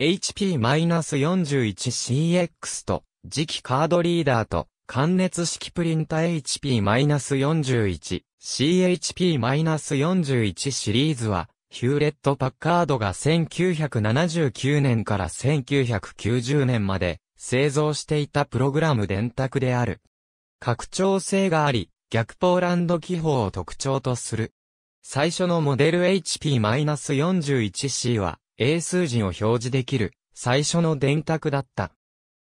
HP-41CX と、次期カードリーダーと、関熱式プリンタ HP-41、CHP-41 シリーズは、ヒューレット・パッカードが1979年から1990年まで製造していたプログラム電卓である。拡張性があり、逆ポーランド記法を特徴とする。最初のモデル HP-41C は、英数字を表示できる最初の電卓だった。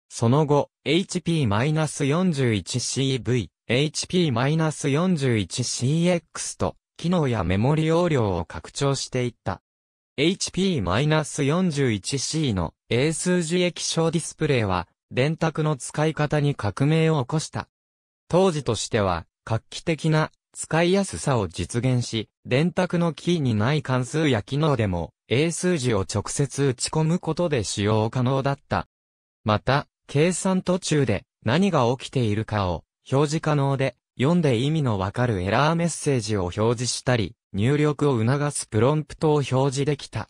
その後、HP-41CV、HP-41CX と、機能やメモリ容量を拡張していった。HP-41C の英数字液晶ディスプレイは、電卓の使い方に革命を起こした。当時としては、画期的な使いやすさを実現し、電卓のキーにない関数や機能でも、英数字を直接打ち込むことで使用可能だった。また、計算途中で何が起きているかを表示可能で、読んで意味のわかるエラーメッセージを表示したり、入力を促すプロンプトを表示できた。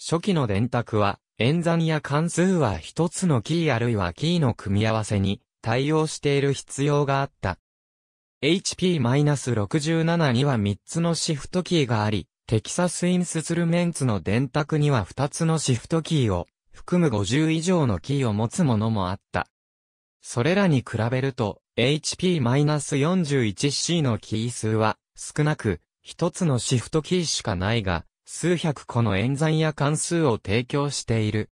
初期の電卓は、演算や関数は一つのキーあるいはキーの組み合わせに対応している必要があった。HP-67 には3つのシフトキーがあり、テキサスインスツルメンツの電卓には2つのシフトキーを含む50以上のキーを持つものもあった。それらに比べると HP-41C のキー数は少なく1つのシフトキーしかないが数百個の演算や関数を提供している。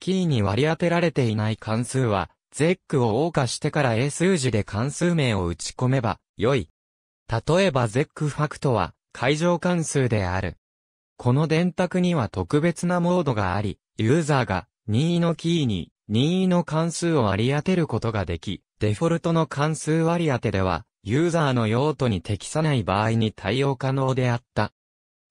キーに割り当てられていない関数はゼックを謳歌してから英数字で関数名を打ち込めば良い。例えばゼックファクトは、会場関数である。この電卓には特別なモードがあり、ユーザーが任意のキーに任意の関数を割り当てることができ、デフォルトの関数割り当てでは、ユーザーの用途に適さない場合に対応可能であった。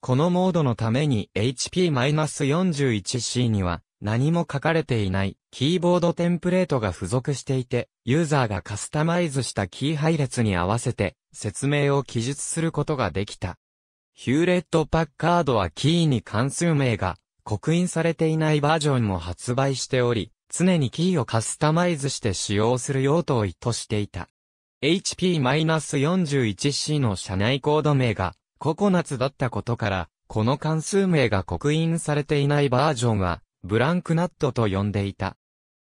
このモードのために HP-41C には何も書かれていないキーボードテンプレートが付属していて、ユーザーがカスタマイズしたキー配列に合わせて説明を記述することができた。ヒューレット・パッカードはキーに関数名が刻印されていないバージョンも発売しており、常にキーをカスタマイズして使用する用途を意図していた。HP-41C の社内コード名がココナツだったことから、この関数名が刻印されていないバージョンはブランクナットと呼んでいた。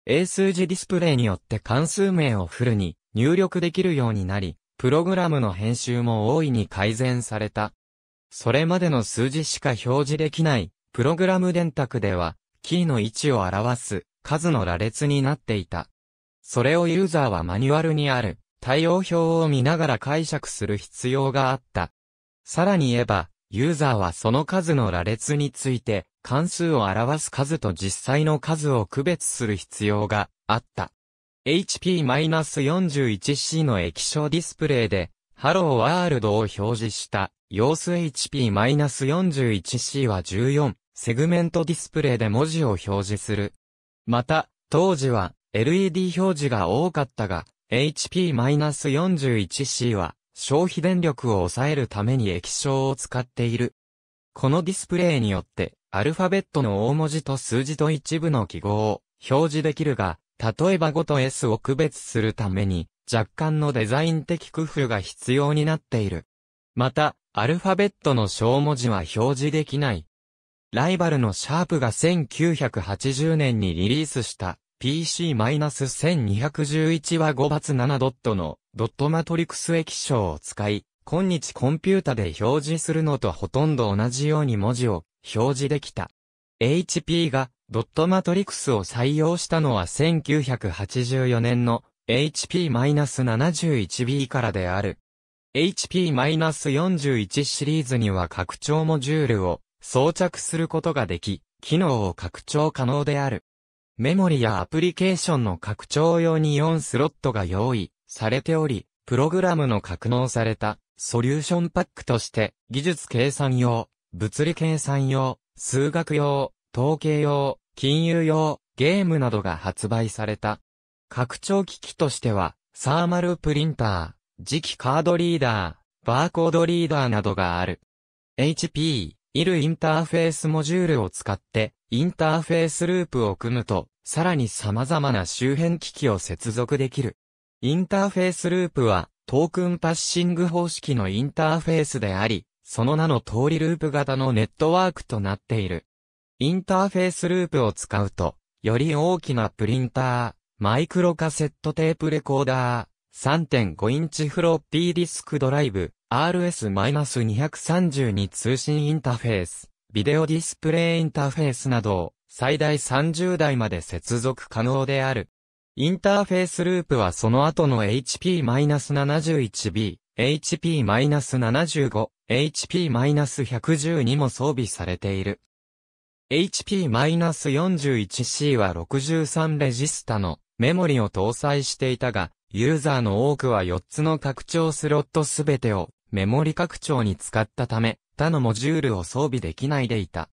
英数字ディスプレイによって関数名をフルに入力できるようになり、プログラムの編集も大いに改善された。それまでの数字しか表示できない、プログラム電卓では、キーの位置を表す数の羅列になっていた。それをユーザーはマニュアルにある対応表を見ながら解釈する必要があった。さらに言えば、ユーザーはその数の羅列について関数を表す数と実際の数を区別する必要があった。HP-41C の液晶ディスプレイで、ハローワールドを表示した様子 HP-41C は14、セグメントディスプレイで文字を表示する。また、当時は LED 表示が多かったが、HP-41C は消費電力を抑えるために液晶を使っている。このディスプレイによってアルファベットの大文字と数字と一部の記号を表示できるが、例えば5と S を区別するために、若干のデザイン的工夫が必要になっている。また、アルファベットの小文字は表示できない。ライバルのシャープが1980年にリリースした PC-1211 は5 7ドットのドットマトリクス液晶を使い、今日コンピュータで表示するのとほとんど同じように文字を表示できた。HP がドットマトリクスを採用したのは1984年の HP-71B からである。HP-41 シリーズには拡張モジュールを装着することができ、機能を拡張可能である。メモリやアプリケーションの拡張用に4スロットが用意されており、プログラムの格納されたソリューションパックとして、技術計算用、物理計算用、数学用、統計用、金融用、ゲームなどが発売された。拡張機器としては、サーマルプリンター、磁気カードリーダー、バーコードリーダーなどがある。HP、いるインターフェースモジュールを使って、インターフェースループを組むと、さらに様々な周辺機器を接続できる。インターフェースループは、トークンパッシング方式のインターフェースであり、その名の通りループ型のネットワークとなっている。インターフェースループを使うと、より大きなプリンター、マイクロカセットテープレコーダー、3.5インチフロッピーディスクドライブ、RS-232 通信インターフェース、ビデオディスプレイインターフェースなどを最大30台まで接続可能である。インターフェースループはその後の HP-71B、HP-75、HP-112 も装備されている。HP-41C は63レジスタのメモリを搭載していたが、ユーザーの多くは4つの拡張スロットすべてをメモリ拡張に使ったため、他のモジュールを装備できないでいた。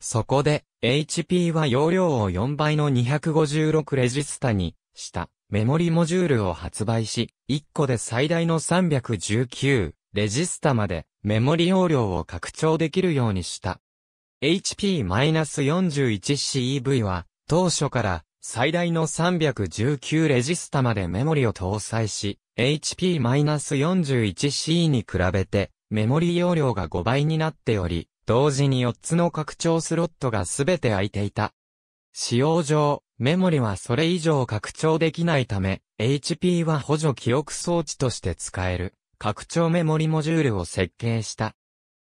そこで、HP は容量を4倍の256レジスタにしたメモリモジュールを発売し、1個で最大の319レジスタまでメモリ容量を拡張できるようにした。HP-41CV は当初から最大の319レジスタまでメモリを搭載し、HP-41C に比べてメモリ容量が5倍になっており、同時に4つの拡張スロットがすべて空いていた。使用上、メモリはそれ以上拡張できないため、HP は補助記憶装置として使える、拡張メモリモジュールを設計した。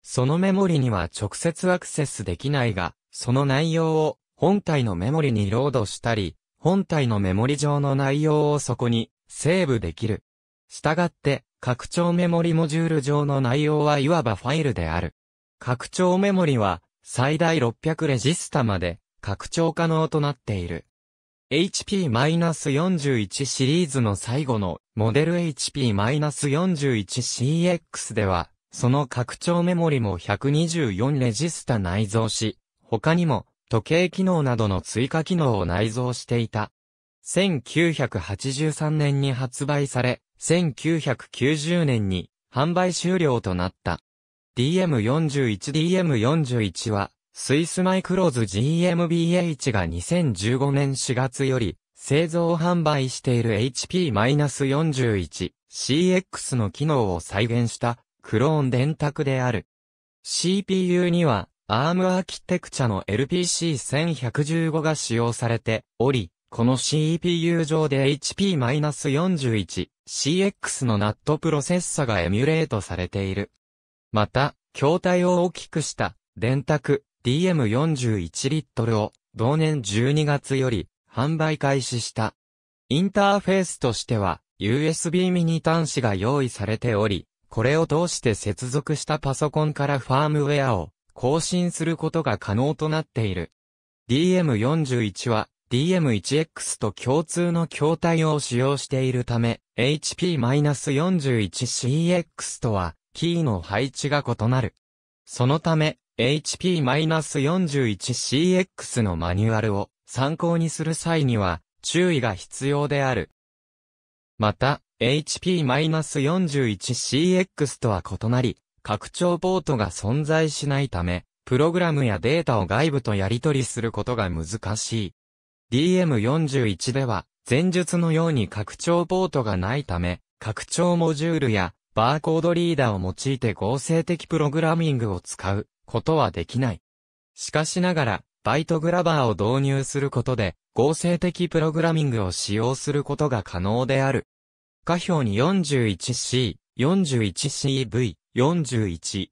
そのメモリには直接アクセスできないが、その内容を本体のメモリにロードしたり、本体のメモリ上の内容をそこにセーブできる。したがって、拡張メモリモジュール上の内容はいわばファイルである。拡張メモリは最大600レジスタまで拡張可能となっている。HP-41 シリーズの最後のモデル HP-41CX では、その拡張メモリも124レジスタ内蔵し、他にも時計機能などの追加機能を内蔵していた。1983年に発売され、1990年に販売終了となった。DM41DM41 はスイスマイクローズ GmbH が2015年4月より製造販売している HP-41CX の機能を再現したクローン電卓である。CPU には ARM アーキテクチャの LPC1115 が使用されており、この CPU 上で HP-41CX の NAT プロセッサがエミュレートされている。また、筐体を大きくした電卓 DM41 リットルを同年12月より販売開始した。インターフェースとしては USB ミニ端子が用意されており、これを通して接続したパソコンからファームウェアを更新することが可能となっている。DM41 は DM1X と共通の筐体を使用しているため、HP-41CX とはキーの配置が異なる。そのため、HP-41CX のマニュアルを参考にする際には注意が必要である。また、HP-41CX とは異なり、拡張ポートが存在しないため、プログラムやデータを外部とやり取りすることが難しい。DM41 では、前述のように拡張ポートがないため、拡張モジュールやバーコードリーダーを用いて合成的プログラミングを使うことはできない。しかしながら、バイトグラバーを導入することで、合成的プログラミングを使用することが可能である。下表に 41C、41CV、41CX、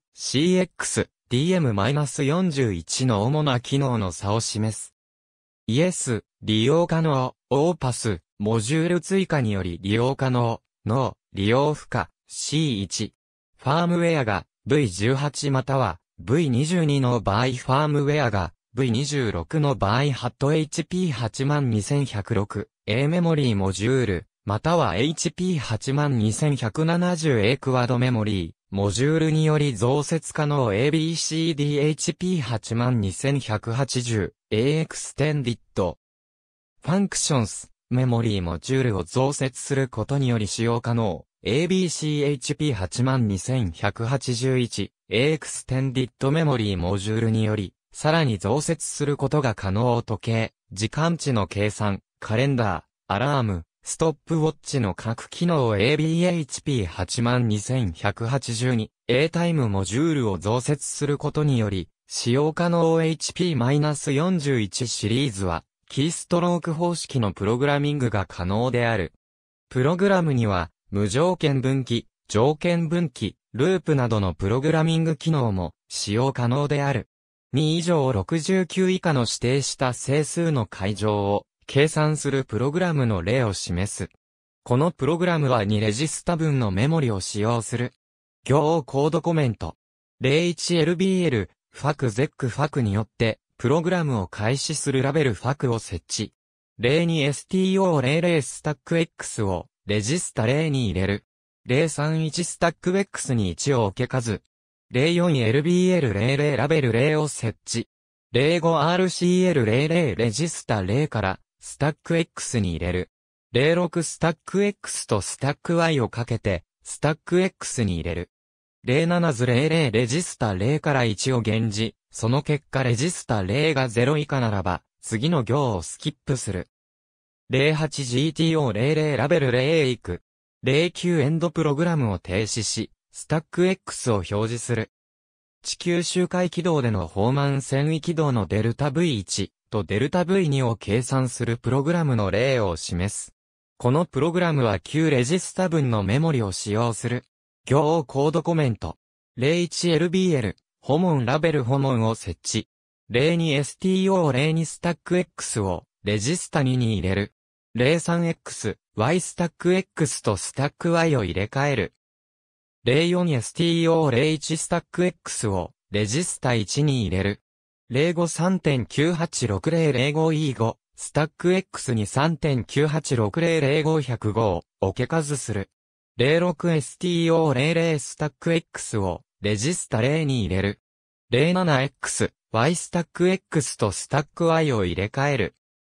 DM-41 の主な機能の差を示す。イエス、利用可能、オーパス、モジュール追加により利用可能、ノー、利用不可、C1。ファームウェアが V18 または V22 の場合ファームウェアが、V26 の場合ハット h p 8 2 1 0 6 A メモリーモジュール、または HP82170A クワードメモリー、モジュールにより増設可能 ABCDHP82180、A エクステンディット。ファンクションス、メモリーモジュールを増設することにより使用可能 ABCHP82181、AExtended Memory モジュールにより、さらに増設することが可能時計、時間値の計算、カレンダー、アラーム、ストップウォッチの各機能 ABHP82182、A タイムモジュールを増設することにより、使用可能 HP-41 シリーズは、キーストローク方式のプログラミングが可能である。プログラムには、無条件分岐、条件分岐、ループなどのプログラミング機能も使用可能である。2以上69以下の指定した整数の解乗を計算するプログラムの例を示す。このプログラムは2レジスタ分のメモリを使用する。行をコードコメント。01LBL、ファクゼックファクによって、プログラムを開始するラベルファクを設置。02STO00 スタック X をレジスタ0に入れる。031スタック X に1を置け数。04LBL00 ラベル0を設置。05RCL00 レジスタ0からスタック X に入れる。06スタック X とスタック Y をかけてスタック X に入れる。07図00レジスタ0から1を現時、その結果レジスタ0が0以下ならば、次の行をスキップする。08GTO00 ラベル0へ行く。09エンドプログラムを停止し、スタック X を表示する。地球周回軌道での放満線位軌道のデルタ V1 とデルタ V2 を計算するプログラムの例を示す。このプログラムは旧レジスタ分のメモリを使用する。行コードコメント。01LBL、ホモンラベルホモンを設置。02STO02 スタック X をレジスタ2に入れる。03X、Y スタック X とスタック Y を入れ替える。04STO01 スタック X をレジスタ1に入れる。0 5 3 9 8 6 0 0 5 e 5スタック X に3.986005105を置け数する。06STO00 スタック X をレジスタ0に入れる。07X、Y スタック X とスタック Y を入れ替える。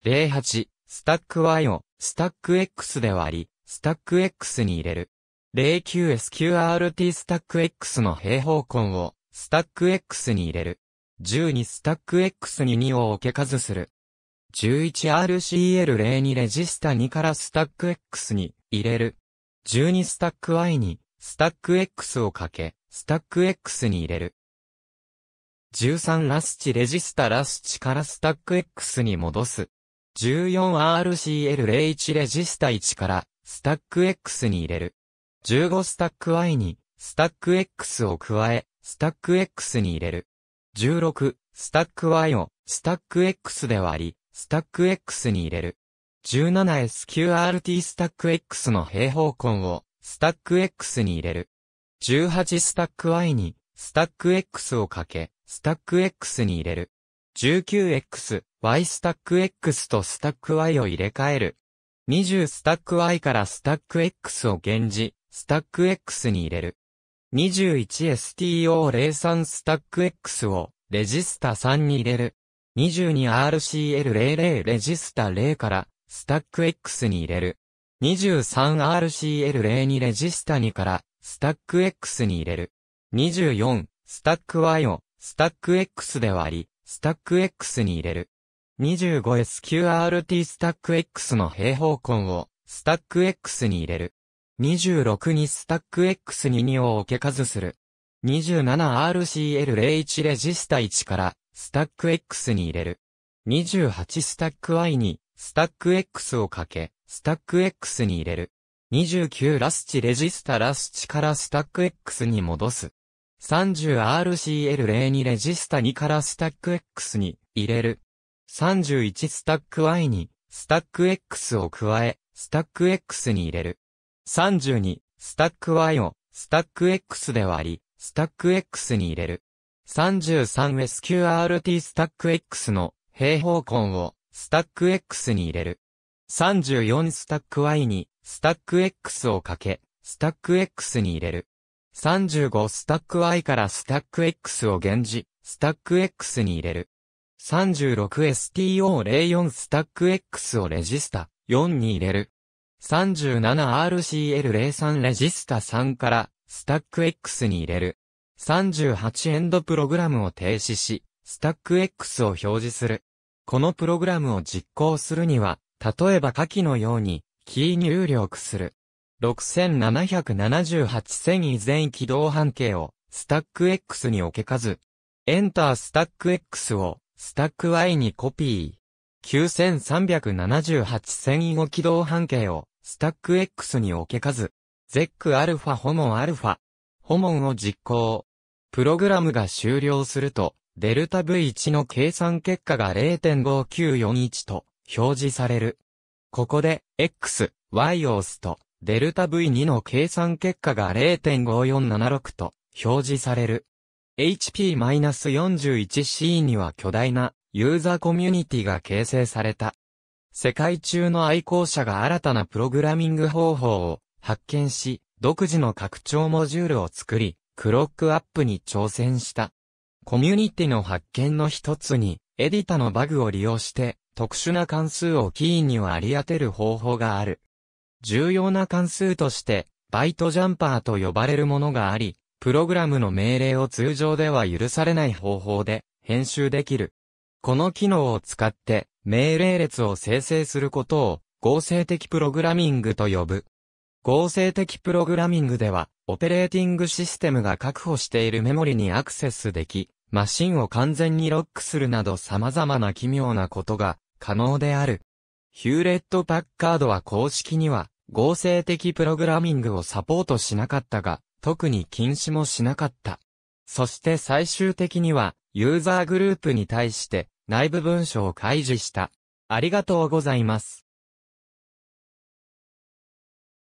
08、スタック Y をスタック X で割り、スタック X に入れる。0 q s q r t スタック X の平方根をスタック X に入れる。12スタック X に2を置け数する。11RCL02 レジスタ2からスタック X に入れる。12スタック Y にスタック X をかけ、スタック X に入れる。13ラスチレジスタラスチからスタック X に戻す。14RCL01 レジスタ1からスタック X に入れる。15スタック Y にスタック X を加え、スタック X に入れる。16スタック Y をスタック X で割り、スタック X に入れる。17SQRT スタック X の平方根をスタック X に入れる。18スタック Y にスタック X をかけ、スタック X に入れる。19X、Y スタック X とスタック Y を入れ替える。20スタック Y からスタック X を現時、スタック X に入れる。21STO03 スタック X をレジスタ3に入れる。22RCL00 レジスタ0からスタック X に入れる。23RCL02 レジスタ2からスタック X に入れる。24スタック Y をスタック X で割り、スタック X に入れる。25SQRT スタック X の平方根を、スタック X に入れる。26にスタック X に2を置け数する。27RCL01 レジスタ1から、スタック X に入れる。28スタック Y に、スタック X をかけ、スタック X に入れる。29ラスチレジスタラスチからスタック X に戻す。30RCL0 レジスタ2からスタック X に入れる。31スタック Y にスタック X を加え、スタック X に入れる。32スタック Y をスタック X で割り、スタック X に入れる。33SQRT スタック X の平方根をスタック X に入れる。34スタック Y にスタック X をかけ、スタック X に入れる。35スタック i からスタック x を現時、スタック x に入れる。36STO04 スタック X をレジスタ4に入れる。37RCL03 レジスタ3からスタック X に入れる。38エンドプログラムを停止し、スタック X を表示する。このプログラムを実行するには、例えば下記のように、キー入力する。6 7 7 8繊維全軌道半径をスタック X に置け数。エンタースタック X をスタック Y にコピー。9 3 7 8繊維0後軌道半径をスタック X に置け数。ゼックアルファホモンアルファ。ホモンを実行。プログラムが終了すると、デルタ V1 の計算結果が0.5941と表示される。ここで、X、Y を押すと、デルタ V2 の計算結果が0.5476と表示される。HP-41C には巨大なユーザーコミュニティが形成された。世界中の愛好者が新たなプログラミング方法を発見し、独自の拡張モジュールを作り、クロックアップに挑戦した。コミュニティの発見の一つに、エディタのバグを利用して、特殊な関数をキーに割り当てる方法がある。重要な関数として、バイトジャンパーと呼ばれるものがあり、プログラムの命令を通常では許されない方法で編集できる。この機能を使って命令列を生成することを合成的プログラミングと呼ぶ。合成的プログラミングでは、オペレーティングシステムが確保しているメモリにアクセスでき、マシンを完全にロックするなど様々な奇妙なことが可能である。ヒューレット・パッカードは公式には合成的プログラミングをサポートしなかったが、特に禁止もしなかった。そして最終的には、ユーザーグループに対して内部文書を開示した。ありがとうございます。